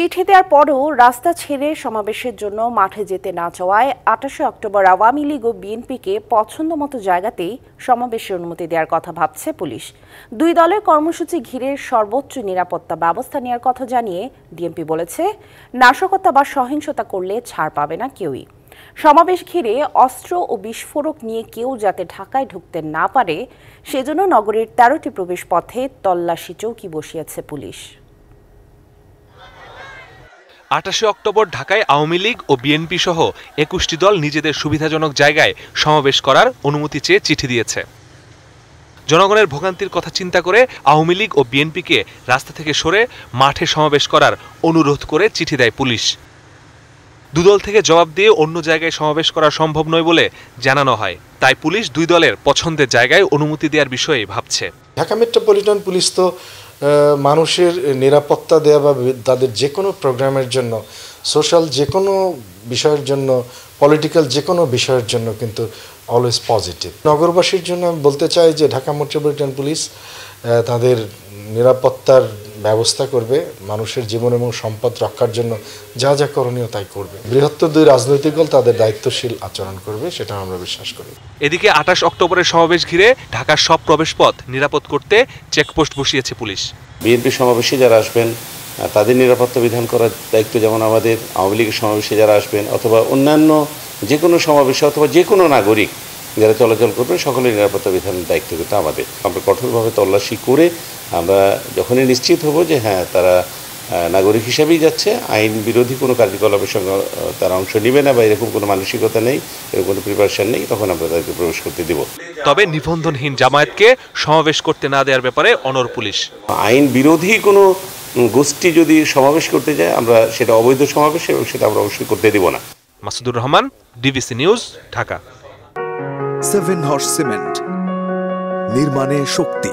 চিঠি দেওয়ার পরও রাস্তা ছেড়ে সমাবেশের জন্য মাঠে যেতে না চাওয়ায় আঠাশে অক্টোবর আওয়ামী লীগ ও বিএনপিকে পছন্দ মতো জায়গাতেই সমাবেশের অনুমতি দেওয়ার কথা ভাবছে পুলিশ দুই দলের কর্মসূচি ঘিরে সর্বোচ্চ নিরাপত্তা ব্যবস্থা নেওয়ার কথা জানিয়ে ডিএমপি বলেছে নাশকতা বা সহিংসতা করলে ছাড় পাবে না কেউই সমাবেশ ঘিরে অস্ত্র ও বিস্ফোরক নিয়ে কেউ যাতে ঢাকায় ঢুকতে না পারে সেজন্য নগরীর তেরোটি প্রবেশ পথে তল্লাশি চৌকি বসিয়েছে পুলিশ আটাশে অক্টোবর ঢাকায় আওয়ামী লীগ ও বিএনপি সহ একুশটি দল নিজেদের সুবিধাজনক জায়গায় সমাবেশ করার অনুমতি চেয়ে চিঠি দিয়েছে জনগণের ভোগান্তির কথা চিন্তা করে আওয়ামী লীগ ও বিএনপিকে রাস্তা থেকে সরে মাঠে সমাবেশ করার অনুরোধ করে চিঠি দেয় পুলিশ দুদল থেকে জবাব দিয়ে অন্য জায়গায় সমাবেশ করা সম্ভব নয় বলে জানানো হয় তাই পুলিশ দুই দলের পছন্দের জায়গায় অনুমতি দেওয়ার বিষয়ে ভাবছে ঢাকা মেট্রোপলিটন পুলিশ তো মানুষের নিরাপত্তা দেওয়া বা তাদের যে কোনো প্রোগ্রামের জন্য সোশ্যাল যে কোনো বিষয়ের জন্য পলিটিক্যাল যে কোনো বিষয়ের জন্য কিন্তু অলওয়েজ পজিটিভ নগরবাসীর জন্য আমি বলতে চাই যে ঢাকা মেট্রোপলিটন পুলিশ তাদের নিরাপত্তার ব্যবস্থা করবে মানুষের জীবন এবং সম্পদ রক্ষার জন্য যা যা করণীয় তাই করবে বৃহত্তর দুই রাজনৈতিক দল তাদের দায়িত্বশীল আচরণ করবে সেটা আমরা বিশ্বাস করি এদিকে আঠাশ অক্টোবরের সমাবেশ ঘিরে ঢাকার সব প্রবেশপথ নিরাপদ করতে চেকপোস্ট বসিয়েছে পুলিশ বিএনপি সমাবেশে যারা আসবেন তাদের নিরাপত্তা বিধান করার দায়িত্ব যেমন আমাদের আওয়ামী লীগের সমাবেশে যারা আসবেন অথবা অন্যান্য যে কোনো সমাবেশে অথবা যে কোনো নাগরিক যারা চলাচল করবে সকলের নিরাপত্তা বিধানের দায়িত্ব কিন্তু আমাদের আমরা কঠোরভাবে তল্লাশি করে আমরা যখনই নিশ্চিত হব যে হ্যাঁ তারা নাগরিক হিসাবেই যাচ্ছে আইন বিরোধী কোনো কার্যকলাপের সঙ্গে তারা অংশ নেবে না বা এরকম কোনো মানসিকতা নেই এরকম কোনো প্রিপারেশন নেই তখন আমরা তাদেরকে প্রবেশ করতে দেব তবে নিবন্ধনহীন জামায়াতকে সমাবেশ করতে না দেওয়ার ব্যাপারে অনর পুলিশ আইন বিরোধী কোনো গোষ্ঠী যদি সমাবেশ করতে যায় আমরা সেটা অবৈধ সমাবেশ এবং সেটা আমরা অবশ্যই করতে দেব না Masudur Rahman DBC news Dhaka seven horse cement নির্মাণে শক্তি